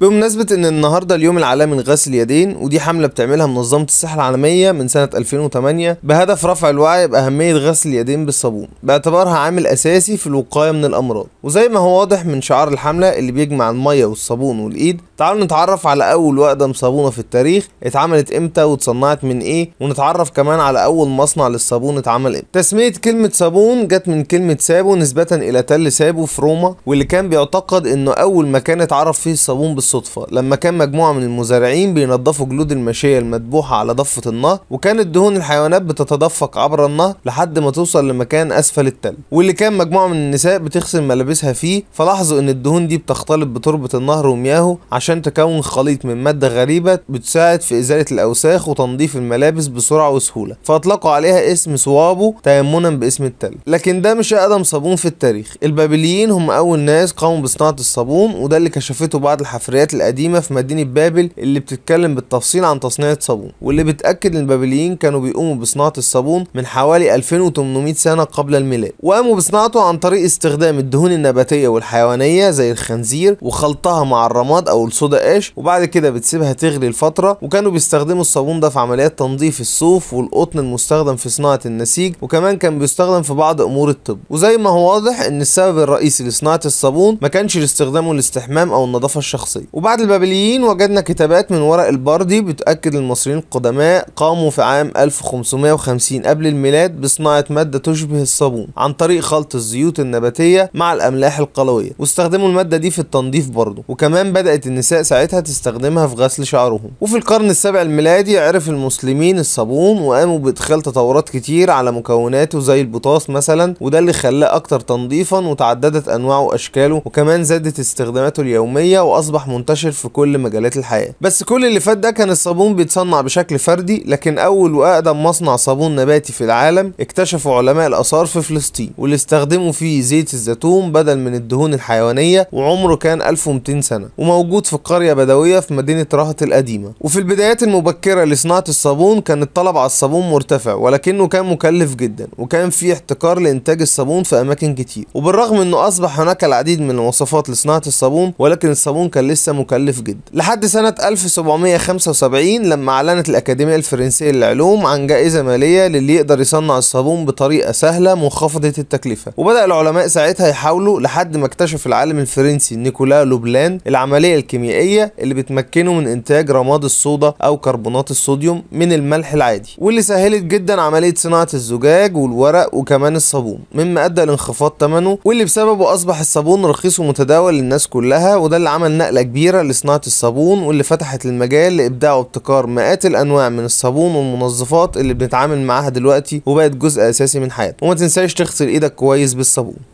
بمناسبة ان النهاردة اليوم العالمي لغسل اليدين ودي حملة بتعملها منظمة الصحة العالمية من سنة 2008 بهدف رفع الوعي بأهمية غسل اليدين بالصابون باعتبارها عامل أساسي في الوقاية من الأمراض وزي ما هو واضح من شعار الحملة اللي بيجمع المية والصابون والإيد تعالوا نتعرف على أول وأقدم صابونة في التاريخ اتعملت إمتى واتصنعت من إيه ونتعرف كمان على أول مصنع للصابون اتعمل إمتى تسمية كلمة صابون جت من كلمة سابو نسبة إلى تل سابو في روما واللي كان بيعتقد إنه أول مكان اتعرف فيه الصابون بالصدفة لما كان مجموعة من المزارعين بينظفوا جلود الماشية المذبوحة على ضفة النهر وكانت دهون الحيوانات بتتدفق عبر النهر لحد ما توصل لمكان أسفل التل واللي كان مجموعة من النساء بتغسل ملابسها فيه فلاحظوا إن الدهون دي بتختلط بتربة النهر ومياهه عشان تكون خليط من مادة غريبة بتساعد في إزالة الأوساخ وتنظيف الملابس بسرعة وسهولة فأطلقوا عليها اسم سوابو تيمنا باسم التل لكن ده مش أقدم صابون في التاريخ البابليين هم أول ناس قاموا بصناعة الصابون وده اللي كشفته بعض الحفريات الحفريات القديمة في مدينة بابل اللي بتتكلم بالتفصيل عن تصنيع صابون واللي بتأكد ان البابليين كانوا بيقوموا بصناعة الصابون من حوالي 2800 سنة قبل الميلاد وقاموا بصناعته عن طريق استخدام الدهون النباتية والحيوانية زي الخنزير وخلطها مع الرماد او الصودا قاش وبعد كده بتسيبها تغلي لفترة وكانوا بيستخدموا الصابون ده في عمليات تنظيف الصوف والقطن المستخدم في صناعة النسيج وكمان كان بيستخدم في بعض امور الطب وزي ما هو واضح ان السبب الرئيسي لصناعة الصابون ما كانش لاستخدامه للاستحمام او النظافة الشخصية وبعد البابليين وجدنا كتابات من ورق البردي بتأكد المصريين القدماء قاموا في عام 1550 قبل الميلاد بصناعة مادة تشبه الصابون عن طريق خلط الزيوت النباتية مع الأملاح القلوية واستخدموا المادة دي في التنظيف برضه وكمان بدأت النساء ساعتها تستخدمها في غسل شعرهم وفي القرن السابع الميلادي عرف المسلمين الصابون وقاموا بإدخال تطورات كتير على مكوناته زي البطاس مثلا وده اللي خلاه أكتر تنظيفا وتعددت أنواعه وأشكاله وكمان زادت استخداماته اليومية وأصبح منتشر في كل مجالات الحياة بس كل اللي فات ده كان الصابون بيتصنع بشكل فردي لكن أول وأقدم مصنع صابون نباتي في العالم اكتشفه علماء الآثار في فلسطين واللي استخدموا فيه زيت الزيتون بدل من الدهون الحيوانية وعمره كان 1200 سنة وموجود في قرية بدوية في مدينة رهط القديمة وفي البدايات المبكرة لصناعة الصابون كان الطلب على الصابون مرتفع ولكنه كان مكلف جدا وكان في احتكار لإنتاج الصابون في أماكن كتير وبالرغم أنه أصبح هناك العديد من الوصفات لصناعة الصابون ولكن الصابون كان لسه لسه مكلف جدا لحد سنة 1775 لما أعلنت الأكاديمية الفرنسية للعلوم عن جائزة مالية للي يقدر يصنع الصابون بطريقة سهلة منخفضة التكلفة وبدأ العلماء ساعتها يحاولوا لحد ما اكتشف العالم الفرنسي نيكولا لوبلان العملية الكيميائية اللي بتمكنه من إنتاج رماد الصودا أو كربونات الصوديوم من الملح العادي واللي سهلت جدا عملية صناعة الزجاج والورق وكمان الصابون مما أدى لانخفاض ثمنه واللي بسببه أصبح الصابون رخيص ومتداول للناس كلها وده اللي عمل نقلة كبيرة لصناعة الصابون واللي فتحت المجال لإبداع وابتكار مئات الأنواع من الصابون والمنظفات اللي بنتعامل معاها دلوقتي وبقت جزء أساسي من حياتنا وما تنساش تغسل إيدك كويس بالصابون